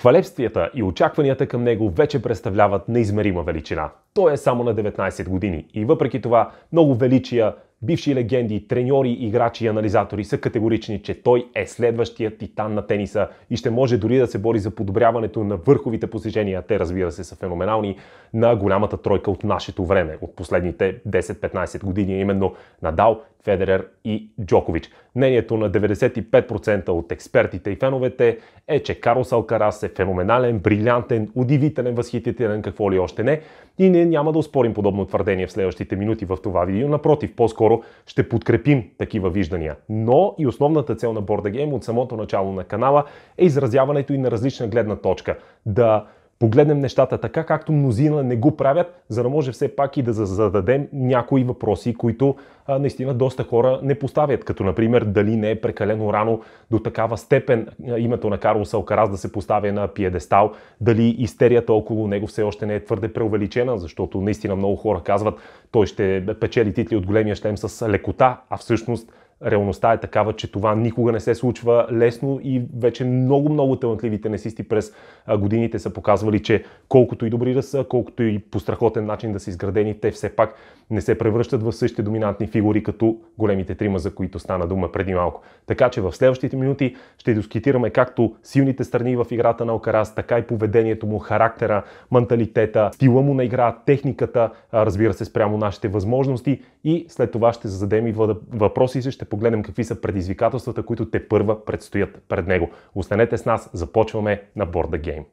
Хвалепствията и очакванията към него вече представляват неизмерима величина. Той е само на 19 години и въпреки това много величия, бивши легенди, треньори, играчи и анализатори са категорични, че той е следващия титан на тениса и ще може дори да се бори за подобряването на върховите постижения, те разбира се са феноменални, на голямата тройка от нашето време, от последните 10-15 години, именно Надал, Федерер и Джокович. Мнението на 95% от експертите и феновете е, че Карлос Алкарас е феноменален, брилянтен, удивителен, възхитителен, какво ли още не. И ние няма да успорим подобно твърдение в следващите минути в това видео. Напротив, по-скоро ще подкрепим такива виждания. Но и основната цел на Борда Гейм от самото начало на канала е изразяването и на различна гледна точка. Да погледнем нещата така, както мнозина не го правят, за да може все пак и да зададем някои въпроси, които а, наистина доста хора не поставят. Като, например, дали не е прекалено рано до такава степен името на Карл Салкарас да се поставя на пиедестал, дали истерията около него все още не е твърде преувеличена, защото наистина много хора казват, той ще печели титли от големия шлем с лекота, а всъщност реалността е такава, че това никога не се случва лесно и вече много-много талантливите несисти през годините са показвали, че колкото и добри да са, колкото и по страхотен начин да са изградени, те все пак не се превръщат в същите доминантни фигури, като големите трима, за които стана дума преди малко. Така че в следващите минути ще дискутираме както силните страни в играта на окарас, така и поведението му, характера, менталитета, стила му на игра, техниката, разбира се, спрямо нашите възможности и след това ще зададем и въпроси, ще погледнем какви са предизвикателствата, които те първа предстоят пред него. Останете с нас, започваме на Board Game.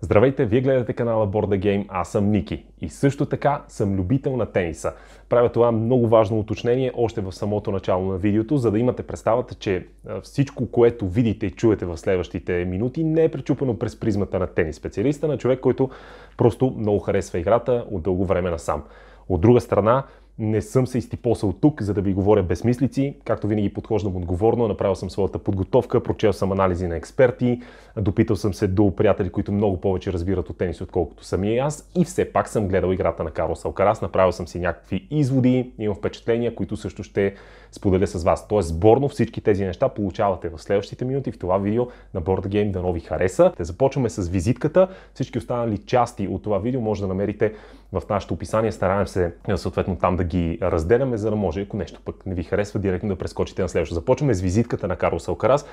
Здравейте, вие гледате канала Board Game, аз съм Ники и също така съм любител на тениса. Правя това много важно уточнение още в самото начало на видеото, за да имате представата, че всичко, което видите и чуете в следващите минути, не е пречупено през призмата на тенис специалиста, на човек, който просто много харесва играта от дълго време насам. От друга страна, не съм се изтипосал тук, за да ви говоря безмислици. Както винаги подхождам отговорно, направил съм своята подготовка, прочел съм анализи на експерти, допитал съм се до приятели, които много повече разбират от тенис, отколкото самия аз и все пак съм гледал играта на Карлос Алкарас, направил съм си някакви изводи, имам впечатления, които също ще споделя с вас. Тоест, сборно всички тези неща получавате в следващите минути в това видео на Board Game. Дано ви хареса. Те започваме с визитката. Всички останали части от това видео може да намерите в нашето описание. Стараем се е, съответно там да ги разделяме, за да може, ако нещо пък не ви харесва, директно да прескочите на следващото. Започваме с визитката на Карлос Алкарас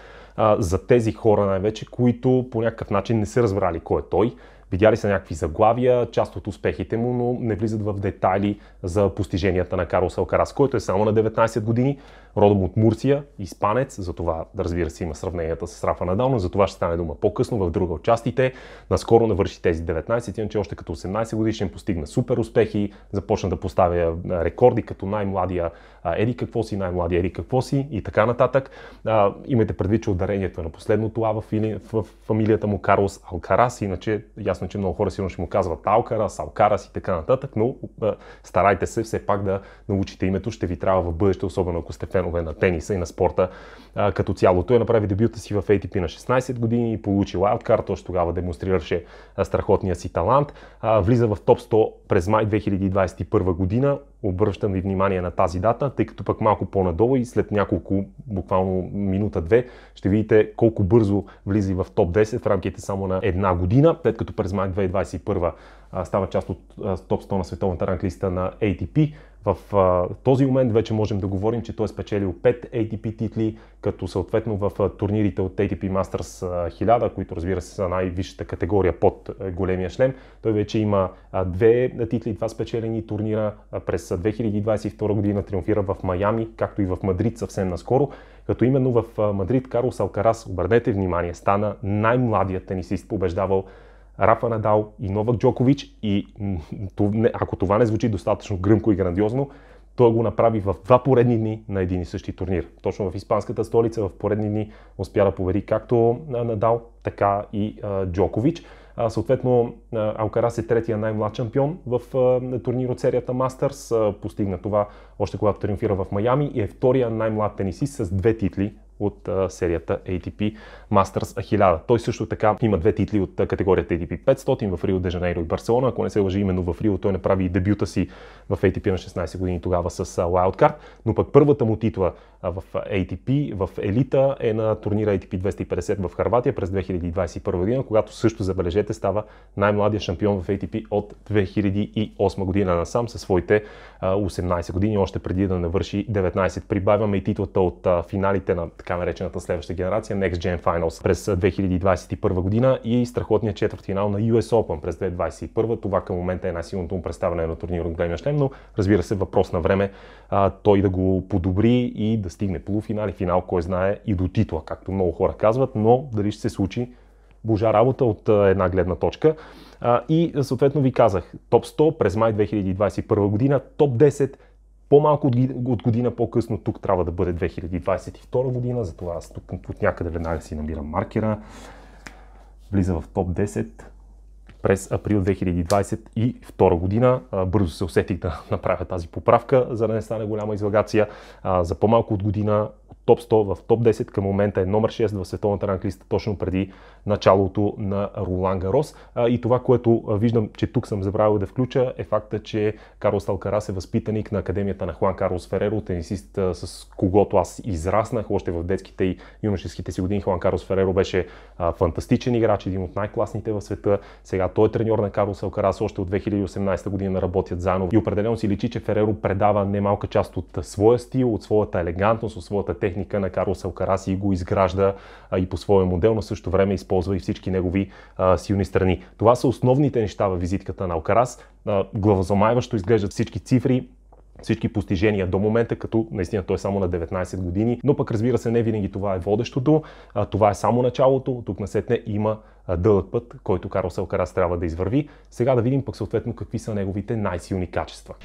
за тези хора най-вече, които по някакъв начин не са разбрали кой е той Видяли са някакви заглавия, част от успехите му, но не влизат в детайли за постиженията на Карлос Алкарас, който е само на 19 години, родом от Мурсия, испанец, за това да разбира се има сравненията с Рафа Надал, но за това ще стане дума по-късно в друга от частите. Наскоро навърши тези 19, иначе още като 18 годишен постигна супер успехи, започна да поставя рекорди като най-младия Еди какво си, най-младия Еди какво си и така нататък. А, имайте предвид, че ударението е на последното А в, в, в фамилията му Карлос Алкарас, иначе ясно, че много хора сигурно ще му казват Алкара, Салкарас и така нататък, но а, старайте се все пак да научите името, ще ви трябва в бъдеще, особено ако сте фенове на тениса и на спорта а, като цяло. Той направи дебюта си в ATP на 16 години и получи лайлдкарт, още тогава демонстрираше страхотния си талант. А, влиза в топ 100 през май 2021 година, обръщам ви внимание на тази дата, тъй като пък малко по-надолу и след няколко, буквално минута-две, ще видите колко бързо влиза в топ 10 в рамките само на една година, след като през май 2021 става част от топ 100 на световната ранглиста на ATP. В а, този момент вече можем да говорим, че той е спечелил 5 ATP титли, като съответно в а, турнирите от ATP Masters 1000, които разбира се са най-висшата категория под а, големия шлем, той вече има а, две титли, два спечелени турнира а, през 2022 година, триумфира в Майами, както и в Мадрид съвсем наскоро, като именно в а, Мадрид Карлос Алкарас, обърнете внимание, стана най-младият тенисист, побеждавал Рафа Надал и Новак Джокович и ако това не звучи достатъчно гръмко и грандиозно, той го направи в два поредни дни на един и същи турнир. Точно в испанската столица в поредни дни успя да повери както Надал, така и Джокович. съответно, Алкарас е третия най-млад шампион в турнир от серията Мастърс. Постигна това още когато триумфира в Майами и е втория най-млад тенисист с две титли от серията ATP Masters 1000. Той също така има две титли от категорията ATP 500 в Рио де Жанейро и Барселона. Ако не се лъжи именно в Рио, той направи и дебюта си в ATP на 16 години тогава с а, Wildcard, но пък първата му титла в ATP, в елита е на турнира ATP 250 в Харватия през 2021 година, когато също забележете става най-младия шампион в ATP от 2008 година насам със своите 18 години, още преди да навърши 19. Прибавяме и титлата от финалите на така наречената следваща генерация Next Gen Finals през 2021 година и страхотният четвърт финал на US Open през 2021. Това към момента е най-силното му представяне на турнира от големия шлем, но разбира се въпрос на време а, той да го подобри и да стигне полуфинал и финал, кой знае и до титла, както много хора казват, но дали ще се случи божа работа от една гледна точка. И съответно ви казах, топ 100 през май 2021 година, топ 10 по-малко от, година по-късно тук трябва да бъде 2022 година, затова аз тук от някъде веднага си намирам маркера. Влиза в топ 10 през април 2022 година. Бързо се усетих да направя тази поправка, за да не стане голяма излагация. За по-малко от година от топ 100 в топ 10 към момента е номер 6 в световната ранглиста, точно преди началото на Ролан Гарос. И това, което виждам, че тук съм забравил да включа, е факта, че Карлос Алкарас е възпитаник на Академията на Хуан Карлос Фереро, тенисист с когото аз израснах още в детските и юношеските си години. Хуан Карлос Фереро беше фантастичен играч, един от най-класните в света. Сега той е треньор на Карлос Алкарас още от 2018 година работят заедно и определено си личи, че Фереро предава немалка част от своя стил, от своята елегантност, от своята техника на Карлос Алкарас и го изгражда и по своя модел, но също време използва използва и всички негови а, силни страни. Това са основните неща във визитката на Алкарас. главозамайващо изглеждат всички цифри, всички постижения до момента, като наистина той е само на 19 години, но пък разбира се не винаги това е водещото, а, това е само началото, тук на сетне има дълъг път, който Карлос Алкарас трябва да извърви. Сега да видим пък съответно какви са неговите най-силни качества.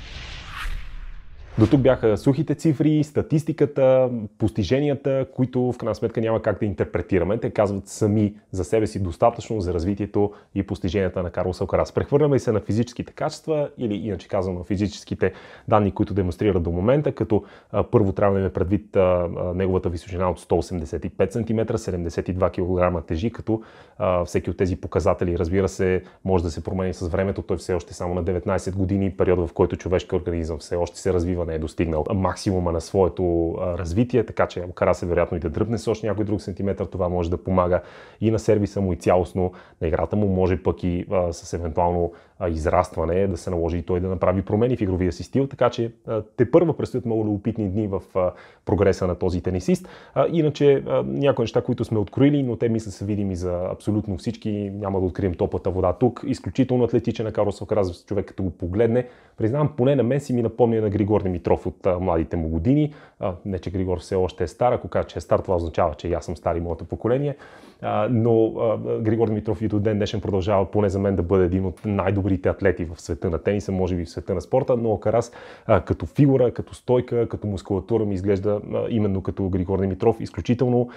До тук бяха сухите цифри, статистиката, постиженията, които в крайна сметка няма как да интерпретираме. Те казват сами за себе си достатъчно за развитието и постиженията на Карлос Алкарас. Прехвърляме се на физическите качества или иначе казано физическите данни, които демонстрира до момента, като първо трябва да имаме предвид неговата височина от 185 см, 72 кг тежи, като всеки от тези показатели, разбира се, може да се промени с времето. Той все още е само на 19 години, период в който човешкият организъм все още се развива не е достигнал максимума на своето развитие, така че кара се вероятно и да дръпне с още някой друг сантиметр, това може да помага и на сервиса му и цялостно на играта му, може пък и а, с евентуално израстване, да се наложи и той да направи промени в игровия си стил, така че те първа предстоят много любопитни дни в прогреса на този тенисист. Иначе някои неща, които сме откроили, но те мисля са видими за абсолютно всички, няма да открием топлата вода тук. Изключително атлетичен на е Карлос Алкараз, човек като го погледне. Признавам, поне на мен си ми напомня на Григор Димитров от младите му години. Не, че Григор все още е стар, ако кажа, че е стар, това означава, че и аз съм стар и моето поколение. Но Григор Димитров и до ден днешен продължава поне за мен да бъде един от най-добрите най-добрите атлети в света на тениса, може би в света на спорта, но Алкарас като фигура, като стойка, като мускулатура ми изглежда именно като Григор Димитров, изключително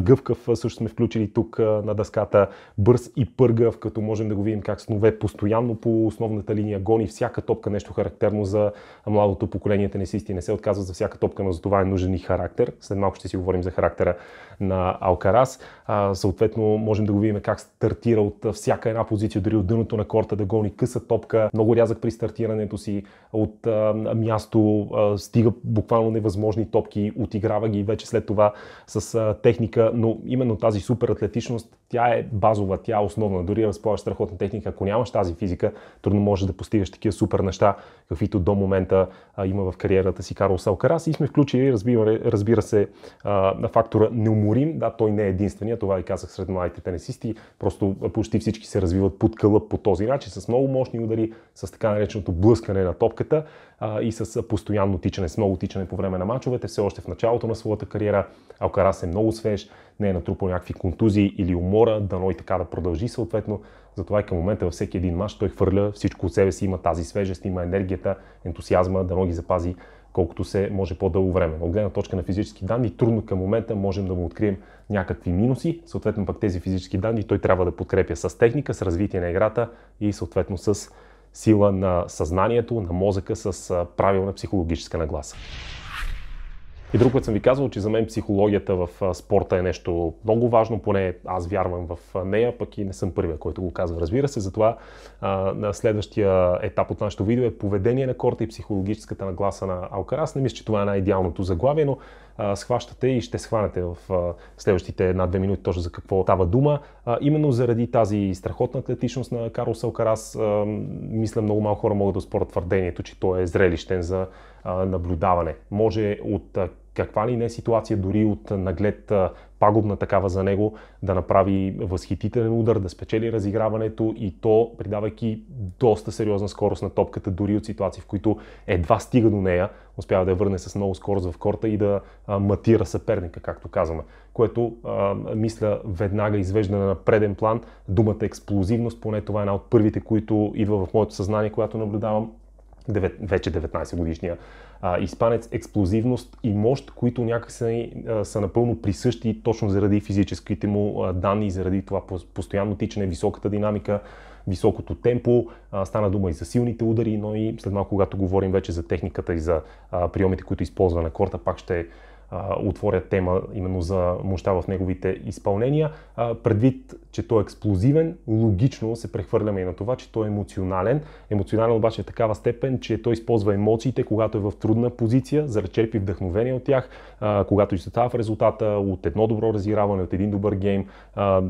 гъвкав, също сме включили тук на дъската, бърз и пъргав, като можем да го видим как снове постоянно по основната линия гони всяка топка, нещо характерно за младото поколение тенисисти, не се отказва за всяка топка, но за това е нужен и характер. След малко ще си говорим за характера на Алкарас. А, съответно, можем да го видим как стартира от всяка една позиция, дори от дъното на корта да гони къса топка, много рязък при стартирането си, от а, място а, стига буквално невъзможни топки, отиграва ги вече след това с а, техника, но именно тази супер атлетичност, тя е базова, тя е основна. Дори е разполагаш страхотна техника, ако нямаш тази физика, трудно можеш да постигаш такива супер неща, каквито до момента а, има в кариерата си Карлос Алкарас. И сме включили, разбира, разбира се, а, на фактора неумолимост уморим. Да, той не е единствения, това ви казах сред младите тенесисти. Просто почти всички се развиват под кълъп по този начин, с много мощни удари, с така нареченото блъскане на топката а, и с постоянно тичане, с много тичане по време на мачовете. Все още в началото на своята кариера Алкарас е много свеж, не е натрупал някакви контузии или умора, дано и така да продължи съответно. Затова и към момента във всеки един мач той хвърля всичко от себе си, има тази свежест, има енергията, ентусиазма, дано ги запази колкото се може по-дълго време. От гледна точка на физически данни, трудно към момента можем да му открием някакви минуси. Съответно пък тези физически данни той трябва да подкрепя с техника, с развитие на играта и съответно с сила на съзнанието, на мозъка, с правилна психологическа нагласа. И друг път съм ви казвал, че за мен психологията в спорта е нещо много важно, поне аз вярвам в нея, пък и не съм първия, който го казва, разбира се. Затова а, на следващия етап от нашето видео е поведение на корта и психологическата нагласа на Алкарас. Не мисля, че това е най-идеалното заглавие, но а, схващате и ще схванете в а, следващите една-две минути точно за какво става дума. А, именно заради тази страхотна атлетичност на Карлос Алкарас, а, мисля много малко хора могат да спорят твърдението, че той е зрелищен за наблюдаване. Може от каква ли не ситуация, дори от наглед пагубна такава за него, да направи възхитителен удар, да спечели разиграването и то, придавайки доста сериозна скорост на топката, дори от ситуации, в които едва стига до нея, успява да я върне с много скорост в корта и да матира съперника, както казваме. Което, а, мисля, веднага извежда на преден план думата експлозивност, поне това е една от първите, които идва в моето съзнание, която наблюдавам, 9, вече 19 годишния а, испанец експлозивност и мощ, които някак са, нали, са напълно присъщи точно заради физическите му а, данни, заради това постоянно тичане, високата динамика, високото темпо. А, стана дума и за силните удари, но и след малко, когато говорим вече за техниката и за а, приемите, които използва на корта, пак ще отворя тема именно за мощта в неговите изпълнения. Предвид, че той е експлозивен, логично се прехвърляме и на това, че той е емоционален. Емоционален обаче е такава степен, че той използва емоциите, когато е в трудна позиция, за да черпи вдъхновение от тях, когато изстава в резултата от едно добро разиграване, от един добър гейм.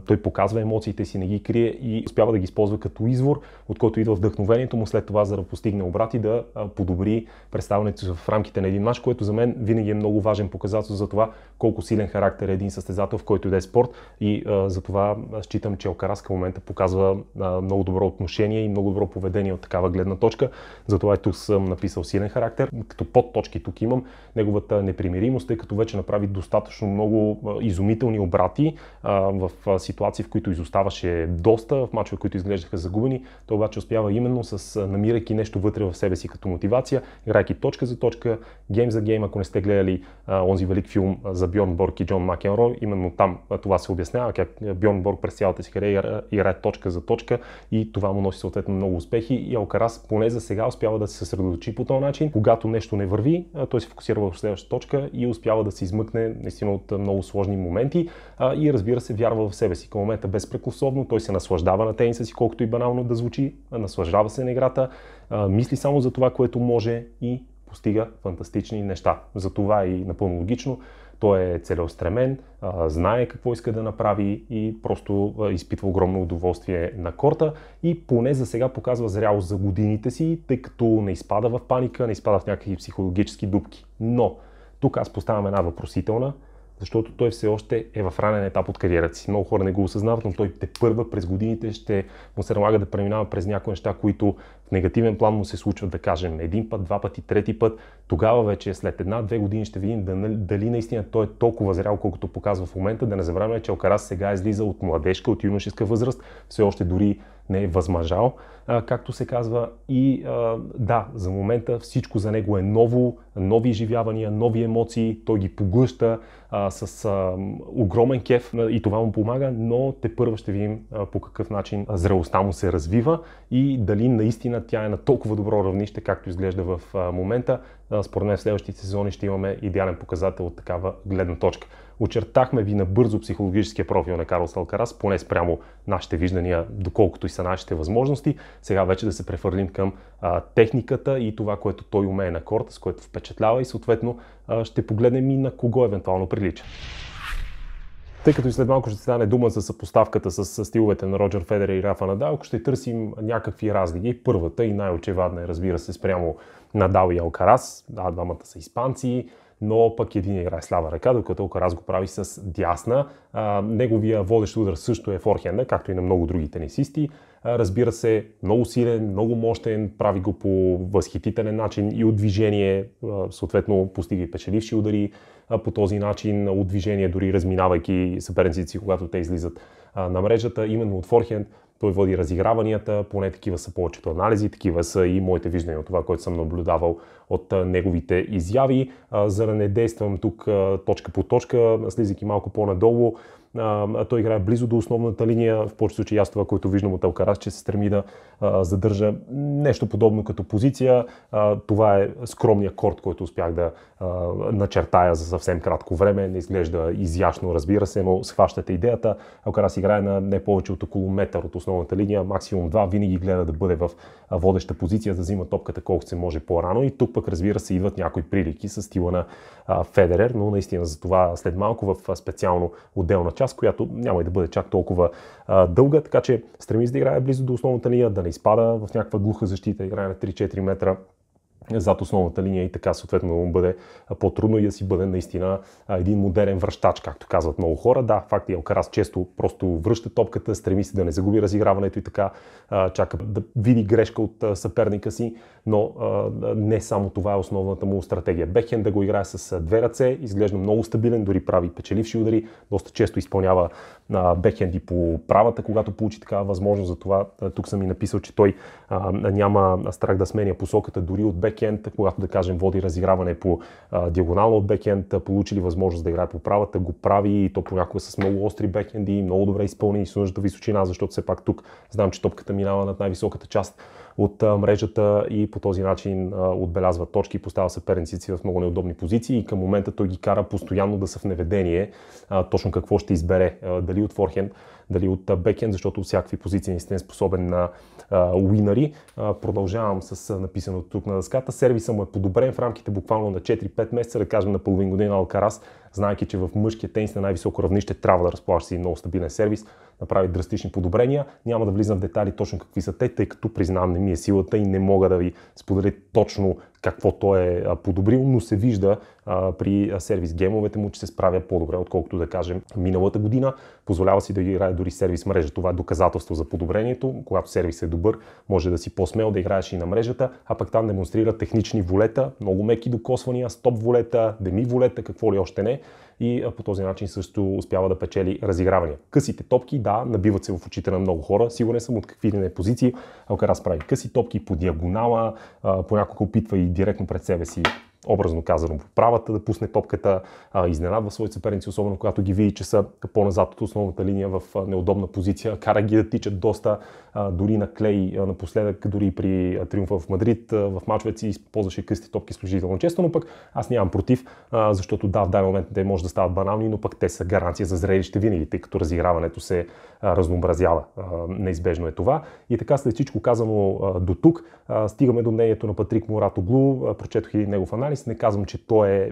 Той показва емоциите си, не ги крие и успява да ги използва като извор, от който идва вдъхновението му след това, за да постигне обрат и да подобри представането в рамките на един мач, което за мен винаги е много важен показател доказателство за това колко силен характер е един състезател в който иде спорт. И а, за това считам, че Алкарас към момента показва а, много добро отношение и много добро поведение от такава гледна точка. Затова и тук съм написал силен характер. Като подточки тук имам неговата непримиримост, тъй като вече направи достатъчно много изумителни обрати а, в ситуации, в които изоставаше доста, в мачове, които изглеждаха загубени. Той обаче успява именно с намирайки нещо вътре в себе си като мотивация, играйки точка за точка, гейм за гейм, ако не сте гледали а, онзи велик филм за Бьорн Борг и Джон Макенрой. Именно там това се обяснява, как Бьорн Борг през цялата си кариера играе точка за точка и това му носи съответно много успехи и Алкарас поне за сега успява да се съсредоточи по този начин. Когато нещо не върви, той се фокусира в следващата точка и успява да се измъкне наистина от много сложни моменти и разбира се вярва в себе си. Към момента безпрекословно той се наслаждава на тениса си, колкото и банално да звучи, наслаждава се на играта, мисли само за това, което може и постига фантастични неща. Затова е и напълно логично, той е целеустремен, знае какво иска да направи и просто изпитва огромно удоволствие на корта и поне за сега показва зрялост за годините си, тъй като не изпада в паника, не изпада в някакви психологически дупки. Но тук аз поставям една въпросителна – защото той все още е в ранен етап от кариерата си. Много хора не го осъзнават, но той те първа през годините ще му се налага да преминава през някои неща, които в негативен план му се случват, да кажем, един път, два пъти, трети път. Тогава вече след една-две години ще видим дали наистина той е толкова зрял, колкото показва в момента. Да не забравяме, че Алкарас сега е излиза от младежка, от юношеска възраст, все още дори не е възмъжал, както се казва. И да, за момента всичко за него е ново, нови изживявания, нови емоции, той ги поглъща с огромен кеф и това му помага, но те първо ще видим по какъв начин зрелостта му се развива и дали наистина тя е на толкова добро равнище, както изглежда в момента. според мен в следващите сезони ще имаме идеален показател от такава гледна точка очертахме ви набързо психологическия профил на Карлос Алкарас, поне спрямо нашите виждания, доколкото и са нашите възможности. Сега вече да се префърлим към а, техниката и това, което той умее на корта, с което впечатлява и съответно а, ще погледнем и на кого евентуално прилича. Тъй като и след малко ще стане дума за съпоставката с стиловете на Роджер Федер и Рафа Надал, ще търсим някакви разлики. Първата и най-очевадна е, разбира се, спрямо Надал и Алкарас. Да, двамата са испанци, но пък един играе с лява ръка, докато Карас го прави с дясна. А, неговия водещ удар също е форхенда, както и на много други тенисисти. А, разбира се, много силен, много мощен, прави го по възхитителен начин и от движение, а, съответно постига и печеливши удари а, по този начин, от движение дори разминавайки съперниците си, когато те излизат а, на мрежата, именно от форхенд той води разиграванията, поне такива са повечето анализи, такива са и моите виждания от това, което съм наблюдавал от неговите изяви. За да не действам тук точка по точка, слизайки малко по-надолу, той играе близо до основната линия. В повечето случаи аз това, което виждам от Алкарас, че се стреми да задържа нещо подобно като позиция. Това е скромния корт, който успях да начертая за съвсем кратко време. Не изглежда изящно, разбира се, но схващате идеята. Алкарас играе на не повече от около метър от основната основната линия, максимум два, винаги гледа да бъде в водеща позиция, да взима топката колкото се може по-рано. И тук пък, разбира се, идват някои прилики с стила на Федерер, но наистина за това след малко в специално отделна част, която няма и да бъде чак толкова дълга, така че стреми се да играе близо до основната линия, да не изпада в някаква глуха защита, играе на 3-4 метра зад основната линия и така съответно да му бъде по-трудно и да си бъде наистина един модерен връщач, както казват много хора. Да, факт е, Алкарас често просто връща топката, стреми се да не загуби разиграването и така чака да види грешка от съперника си, но не само това е основната му стратегия. Бехен да го играе с две ръце, изглежда много стабилен, дори прави печеливши удари, доста често изпълнява на бекенди по правата, когато получи такава възможност. за това. тук съм и написал, че той а, няма страх да сменя посоката дори от бекенд, когато да кажем води разиграване по а, диагонално от бекенд, получили възможност да играе по правата, го прави и то понякога с много остри бекенди, много добре изпълнени с нуждата височина, защото все пак тук знам, че топката минава над най-високата част от мрежата и по този начин отбелязва точки, поставя съперниците в много неудобни позиции и към момента той ги кара постоянно да са в неведение точно какво ще избере период for him дали от бекенд, защото от всякакви позиции не сте способен на уинари. Продължавам с написаното тук на дъската. Сервиса му е подобрен в рамките буквално на 4-5 месеца, да кажем на половин година Алкарас, знайки, че в мъжкия тенис на най-високо равнище трябва да разплаща си много стабилен сервис, направи драстични подобрения. Няма да влизам в детали точно какви са те, тъй като признавам не ми е силата и не мога да ви споделя точно какво то е подобрил, но се вижда а, при сервис геймовете му, че се справя по-добре, отколкото да кажем миналата година. Позволява си да играе дори сервис мрежа. Това е доказателство за подобрението. Когато сервис е добър, може да си по-смел да играеш и на мрежата, а пък там демонстрира технични волета, много меки докосвания, стоп волета, деми волета, какво ли още не и по този начин също успява да печели разигравания. Късите топки, да, набиват се в очите на много хора. Сигурен съм от какви ли не позиции. Алкарас прави къси топки по диагонала, понякога опитва и директно пред себе си образно казано по правата, да пусне топката, а, изненадва своите съперници, особено когато ги види, че са по-назад от основната линия в неудобна позиция, кара ги да тичат доста, а, дори на клей а, напоследък, дори при триумфа в Мадрид, а, в мачовете си използваше късти топки служително често, но пък аз нямам против, а, защото да, в даден момент те може да стават банални, но пък те са гаранция за зрелище винаги, тъй като разиграването се а, разнообразява. А, неизбежно е това. И така след всичко казано а, до тук, а, стигаме до мнението на Патрик Морато Блу, прочетох и негов анализ Янис. Не казвам, че той е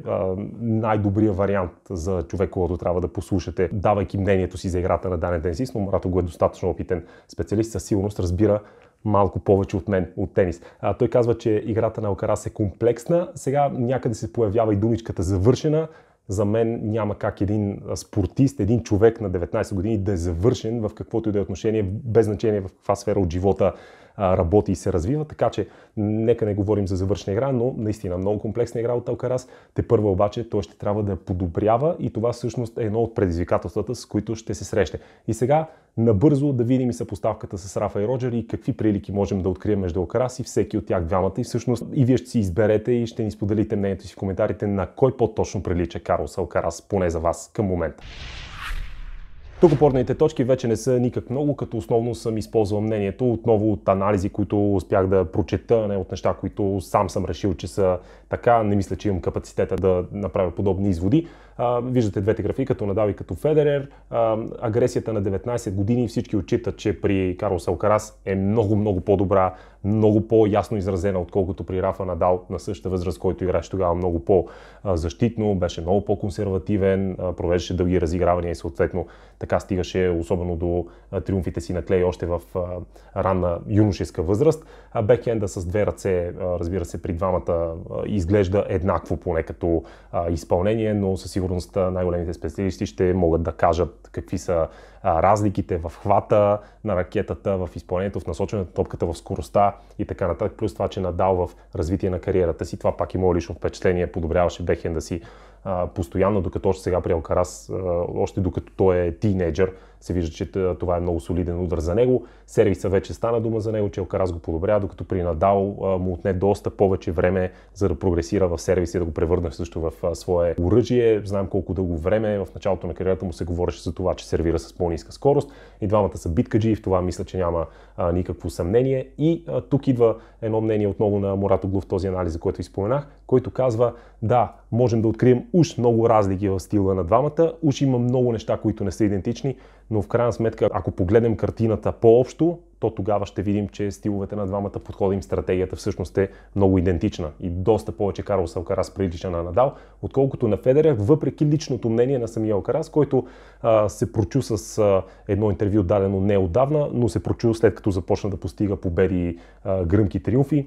най-добрият вариант за човек, когато трябва да послушате, давайки мнението си за играта на Дане Денсис, но Марато го е достатъчно опитен специалист, със сигурност разбира малко повече от мен от тенис. А, той казва, че играта на Алкарас е комплексна. Сега някъде се появява и думичката завършена. За мен няма как един спортист, един човек на 19 години да е завършен в каквото и да е отношение, без значение в каква сфера от живота работи и се развива, така че нека не говорим за завършна игра, но наистина много комплексна игра от Алкарас. Те първа обаче той ще трябва да подобрява и това всъщност е едно от предизвикателствата, с които ще се срещне. И сега набързо да видим и съпоставката с Рафа и Роджер и какви прилики можем да открием между Алкарас и всеки от тях двамата. И всъщност и вие ще си изберете и ще ни споделите мнението си в коментарите на кой по-точно прилича Карлос Алкарас, поне за вас към момента. Тук опорните точки вече не са никак много, като основно съм използвал мнението отново от анализи, които успях да прочета, не от неща, които сам съм решил, че са така. Не мисля, че имам капацитета да направя подобни изводи, виждате двете графи, като Надал и като Федерер. агресията на 19 години всички отчитат, че при Карлос Алкарас е много, много по-добра, много по-ясно изразена, отколкото при Рафа Надал на същата възраст, който играше тогава много по-защитно, беше много по-консервативен, провеждаше дълги разигравания и съответно така стигаше особено до триумфите си на Клей още в ранна юношеска възраст. бекенда с две ръце, разбира се, при двамата изглежда еднакво поне като изпълнение, но със сигурност най-големите специалисти ще могат да кажат какви са а, разликите в хвата на ракетата, в изпълнението, в насочването на топката, в скоростта и така нататък. Плюс това, че надал в развитие на кариерата си, това пак и е мое лично впечатление, подобряваше Бехен да си а, постоянно, докато още сега при Алкарас, още докато той е тинейджър, се вижда, че това е много солиден удар за него. Сервиса вече стана дума за него, че Алкарас го подобря, докато при Надал му отне доста повече време за да прогресира в сервиса и да го превърне също в свое оръжие. Знаем колко дълго време в началото на кариерата му се говореше за това, че сервира с по-ниска скорост. И двамата са биткаджи и в това мисля, че няма а, никакво съмнение. И а, тук идва едно мнение отново на Морато в този анализ, за който споменах, който казва, да, можем да открием уж много разлики в стила на двамата, уж има много неща, които не са идентични, но в крайна сметка, ако погледнем картината по-общо, то тогава ще видим, че стиловете на двамата подхода им стратегията всъщност е много идентична и доста повече Карлос Алкарас прилича на Надал, отколкото на Федерер, въпреки личното мнение на самия Алкарас, който а, се прочу с а, едно интервю дадено неодавна, но се прочу след като започна да постига победи и гръмки триумфи,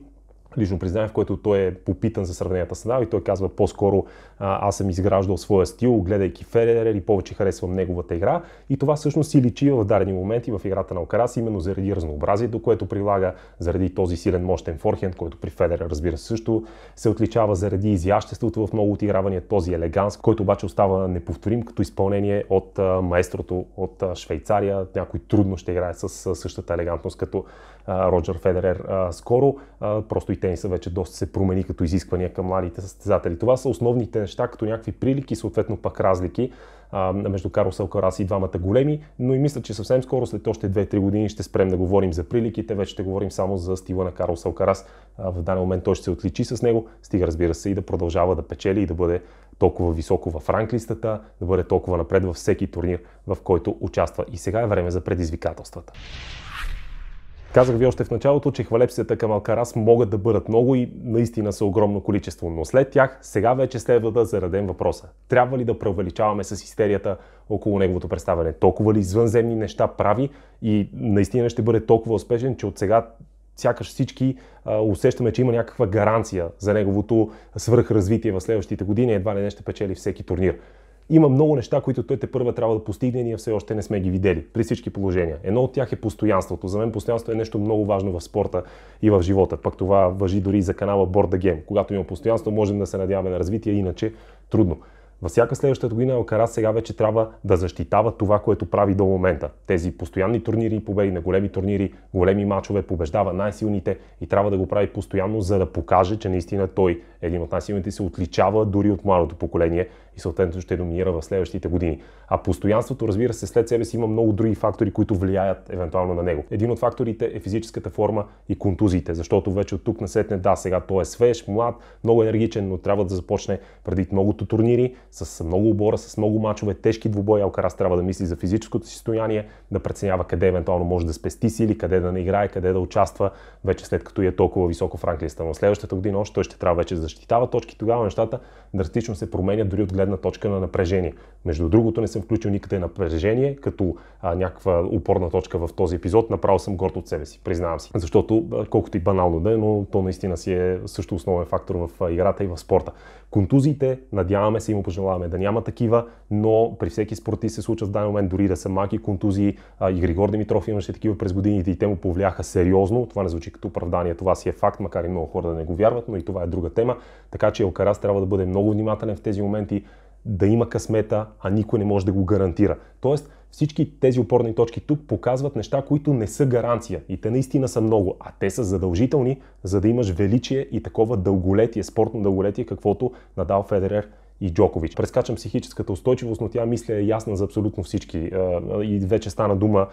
лично признание, в което той е попитан за сравненията с Надал и той казва по-скоро аз съм изграждал своя стил, гледайки Федерер и повече харесвам неговата игра и това всъщност си личи в дадени моменти в играта на Алкарас, именно заради разнообразието, което прилага, заради този силен мощен форхенд, който при Федерер разбира се също се отличава заради изяществото в много отигравания, този елеганс, който обаче остава неповторим като изпълнение от маестрото от Швейцария, някой трудно ще играе с същата елегантност като Роджер Федерер скоро, просто и тениса вече доста се промени като изисквания към младите състезатели. Това са основните неща, като някакви прилики, съответно пак разлики а, между Карлос Алкарас и двамата големи, но и мисля, че съвсем скоро, след още 2-3 години, ще спрем да говорим за приликите, вече ще говорим само за стила на Карлос Алкарас. А, в даден момент той ще се отличи с него, стига разбира се и да продължава да печели и да бъде толкова високо в ранглистата, да бъде толкова напред във всеки турнир, в който участва. И сега е време за предизвикателствата. Казах ви още в началото, че хвалепсията към Алкарас могат да бъдат много и наистина са огромно количество, но след тях сега вече следва да зарадем въпроса. Трябва ли да преувеличаваме с истерията около неговото представяне? Толкова ли извънземни неща прави и наистина ще бъде толкова успешен, че от сега сякаш всички а, усещаме, че има някаква гаранция за неговото свръхразвитие в следващите години, едва ли не ще печели всеки турнир има много неща, които той те първа трябва да постигне и ние все още не сме ги видели при всички положения. Едно от тях е постоянството. За мен постоянството е нещо много важно в спорта и в живота. Пък това въжи дори и за канала Board the Game. Когато има постоянство, можем да се надяваме на развитие, иначе трудно. Във всяка следващата година Алкарас сега вече трябва да защитава това, което прави до момента. Тези постоянни турнири, победи на големи турнири, големи мачове, побеждава най-силните и трябва да го прави постоянно, за да покаже, че наистина той, един от най-силните, се отличава дори от младото поколение и съответно ще доминира в следващите години. А постоянството, разбира се, след себе си има много други фактори, които влияят евентуално на него. Един от факторите е физическата форма и контузиите, защото вече от тук насетне, да, сега той е свеж, млад, много енергичен, но трябва да започне преди многото турнири, с много обора, с много мачове, тежки двубои. Алкарас трябва да мисли за физическото си състояние, да преценява къде евентуално може да спести сили, къде да не играе, къде да участва, вече след като е толкова високо в ранглиста. Но следващата година още той ще трябва вече да защитава точки, тогава нещата драстично се променят дори от гледна гледна точка на напрежение. Между другото, не съм включил никъде напрежение като а, някаква опорна точка в този епизод. Направо съм горд от себе си, признавам си. Защото, колкото и банално да е, но то наистина си е също основен фактор в играта и в спорта. Контузиите, надяваме се и му пожелаваме да няма такива, но при всеки спортист се случва в даден момент дори да са маки контузии. А, и Григор Димитров имаше такива през годините и те му повлияха сериозно. Това не звучи като оправдание, това си е факт, макар и много хора да не го вярват, но и това е друга тема. Така че Елкарас трябва да бъде много внимателен в тези моменти, да има късмета, а никой не може да го гарантира. Тоест, всички тези опорни точки тук показват неща, които не са гаранция. И те наистина са много, а те са задължителни, за да имаш величие и такова дълголетие, спортно дълголетие, каквото Надал Федерер и Джокович. Прескачам психическата устойчивост, но тя мисля е ясна за абсолютно всички. И вече стана дума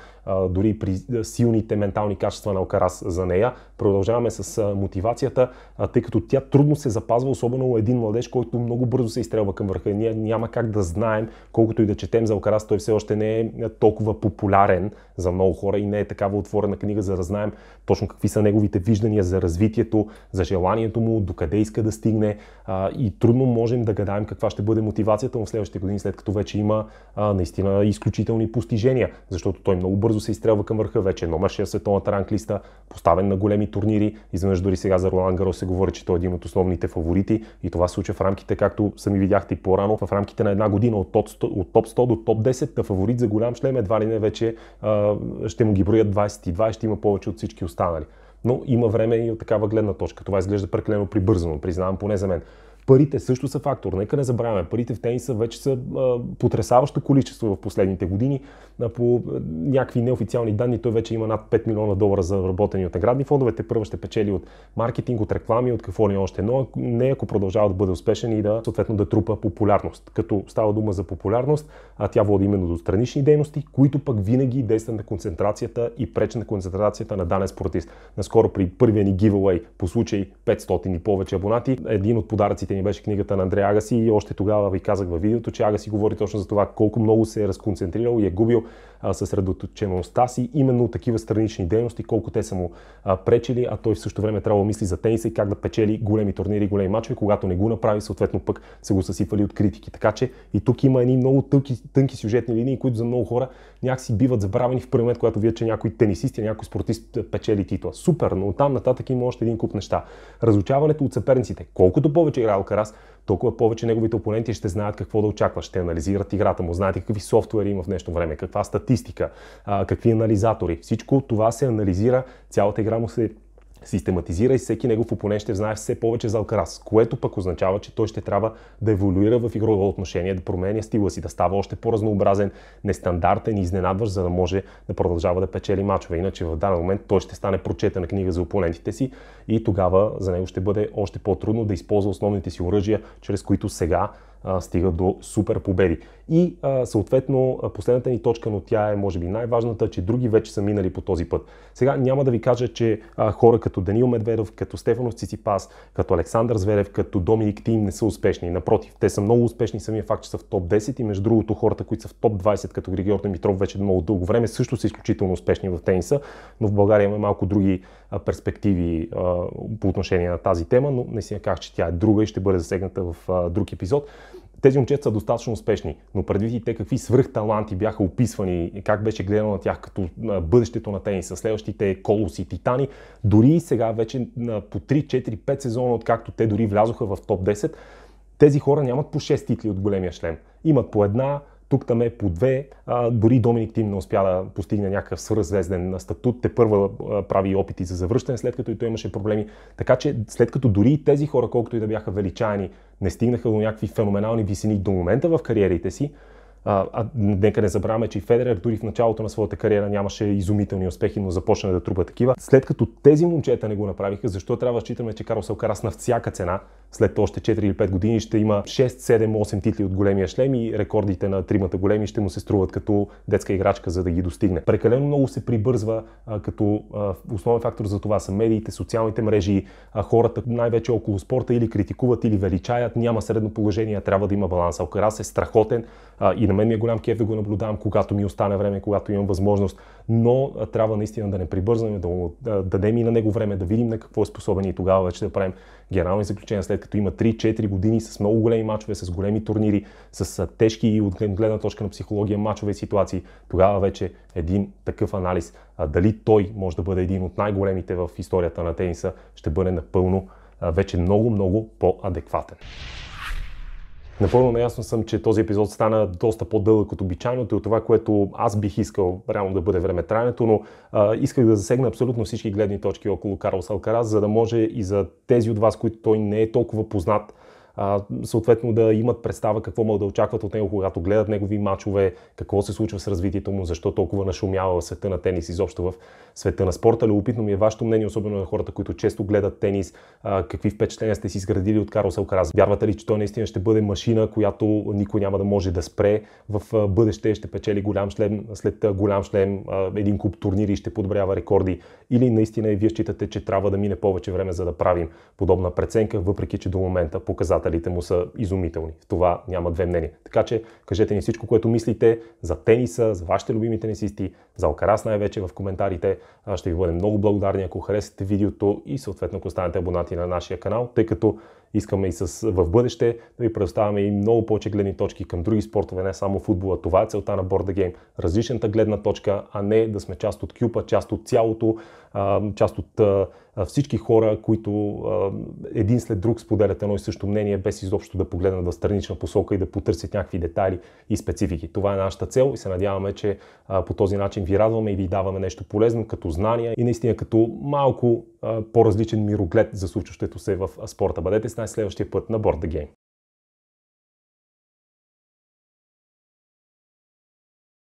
дори при силните ментални качества на Алкарас за нея. Продължаваме с мотивацията, тъй като тя трудно се запазва, особено у един младеж, който много бързо се изстрелва към върха. Ние няма как да знаем, колкото и да четем за Алкарас, той все още не е толкова популярен за много хора и не е такава отворена книга, за да знаем точно какви са неговите виждания за развитието, за желанието му, докъде иска да стигне и трудно можем да гадаем каква ще бъде мотивацията му в следващите години, след като вече има а, наистина изключителни постижения, защото той много бързо се изстрелва към върха, вече е номер 6 световната ранглиста, поставен на големи турнири, изведнъж дори сега за Ролан Гарос се говори, че той е един от основните фаворити и това се случва в рамките, както сами видяхте и по-рано, в рамките на една година от топ 100, от топ 100 до топ 10, на фаворит за голям шлем едва ли не вече а, ще му ги броят 22, ще има повече от всички останали но има време и от такава гледна точка. Това изглежда прекалено прибързано, признавам поне за мен. Парите също са фактор. Нека не забравяме. Парите в тениса вече са а, потрясаващо количество в последните години. А, по някакви неофициални данни той вече има над 5 милиона долара за работени от наградни фондове. Те първо ще печели от маркетинг, от реклами, от какво ли още. Но не ако продължава да бъде успешен и да съответно да трупа популярност. Като става дума за популярност, а тя води именно до странични дейности, които пък винаги действат на концентрацията и пречат на концентрацията на данен спортист. Наскоро при първия ни giveaway по случай 500 и повече абонати, един от подаръците книгите ни беше книгата на Андрея Агаси и още тогава ви казах във видеото, че Агаси говори точно за това колко много се е разконцентрирал и е губил съсредоточеността си именно от такива странични дейности, колко те са му а, пречили, а той в същото време трябва да мисли за тениса и как да печели големи турнири, големи мачове, когато не го направи, съответно пък се го съсипвали от критики. Така че и тук има едни много тънки, тънки сюжетни линии, които за много хора някакси биват забравени в първи момент, когато вие, че някой тенисист или някой спортист печели титла. Супер, но от там нататък има още един куп неща. Разучаването от съперниците. Колкото повече играе Алкарас, толкова повече неговите опоненти ще знаят какво да очакват, ще анализират играта му, знаете какви софтуери има в днешно време, каква статистика, какви анализатори. Всичко това се анализира, цялата игра му се систематизира и всеки негов опонент ще знае все повече за Алкарас, което пък означава, че той ще трябва да еволюира в игрово отношение, да променя стила си, да става още по-разнообразен, нестандартен и изненадващ, за да може да продължава да печели мачове. Иначе в даден момент той ще стане прочетена книга за опонентите си и тогава за него ще бъде още по-трудно да използва основните си оръжия, чрез които сега стига до супер победи. И съответно последната ни точка, но тя е може би най-важната, че други вече са минали по този път. Сега няма да ви кажа, че хора като Данил Медведов, като Стефанов Циципас, като Александър Зверев, като Доминик Тим не са успешни. Напротив, те са много успешни самия факт, че са в топ 10 и между другото хората, които са в топ 20, като Григор Димитров вече много дълго време, също са изключително успешни в тениса, но в България имаме малко други перспективи по отношение на тази тема, но не си казах, че тя е друга и ще бъде засегната в друг епизод. Тези момчета са достатъчно успешни, но предвид и те какви свръхталанти бяха описвани, как беше гледано на тях като бъдещето на тениса, следващите колоси, титани, дори и сега вече по 3, 4, 5 сезона, откакто те дори влязоха в топ 10, тези хора нямат по 6 титли от големия шлем. Имат по една, тук там е по две. А, дори Доминик Тим не успя да постигне някакъв свръзвезден статут. Те първа прави опити за завръщане, след като и той имаше проблеми. Така че след като дори и тези хора, колкото и да бяха величани, не стигнаха до някакви феноменални висини до момента в кариерите си, а, а, нека не забравяме, че и Федерер дори в началото на своята кариера нямаше изумителни успехи, но започна да трупа такива. След като тези момчета не го направиха, защо трябва да считаме, че Карлос Алкарас на всяка цена, след още 4 или 5 години, ще има 6, 7, 8 титли от големия шлем и рекордите на тримата големи ще му се струват като детска играчка, за да ги достигне. Прекалено много се прибързва а, като а, основен фактор за това са медиите, социалните мрежи, а, хората най-вече около спорта или критикуват или величаят, няма средно положение, трябва да има баланс. Алкарас е страхотен а, и на мен ми е голям кеф да го наблюдавам, когато ми остане време, когато имам възможност, но трябва наистина да не прибързаме, да, да дадем и на него време, да видим на какво е способен и тогава вече да правим генерални заключения, след като има 3-4 години с много големи мачове, с големи турнири, с тежки и от гледна точка на психология мачове и ситуации, тогава вече един такъв анализ, дали той може да бъде един от най-големите в историята на тениса, ще бъде напълно вече много, много по-адекватен. Напълно наясно съм, че този епизод стана доста по-дълъг от обичайното и от това, което аз бих искал реално да бъде времетраенето, но а, исках да засегна абсолютно всички гледни точки около Карл Алкарас, за да може и за тези от вас, които той не е толкова познат, а, съответно да имат представа какво могат да очакват от него, когато гледат негови мачове, какво се случва с развитието му, защо толкова нашумява в света на тенис, изобщо в света на спорта. Любопитно ми е вашето мнение, особено на хората, които често гледат тенис, а, какви впечатления сте си изградили от Карл Алкарас. Вярвате ли, че той наистина ще бъде машина, която никой няма да може да спре в бъдеще, ще печели голям шлем, след голям шлем, един куп турнири ще подобрява рекорди? Или наистина и вие считате, че трябва да мине повече време, за да правим подобна преценка, въпреки че до момента показател показателите му са изумителни. В това няма две мнения. Така че кажете ни всичко, което мислите за тениса, за вашите любими тенисисти, за Алкарас най-вече в коментарите. Ще ви бъдем много благодарни, ако харесате видеото и съответно ако станете абонати на нашия канал, тъй като искаме и с, в бъдеще да ви предоставяме и много повече гледни точки към други спортове, не само футбола. Това е целта на Board Game. Различната гледна точка, а не да сме част от кюпа, част от цялото част от всички хора, които един след друг споделят едно и също мнение, без изобщо да погледнат в странична посока и да потърсят някакви детайли и специфики. Това е нашата цел и се надяваме, че по този начин ви радваме и ви даваме нещо полезно като знания и наистина като малко по-различен мироглед за случващото се в спорта. Бъдете с най-следващия път на Board the Game.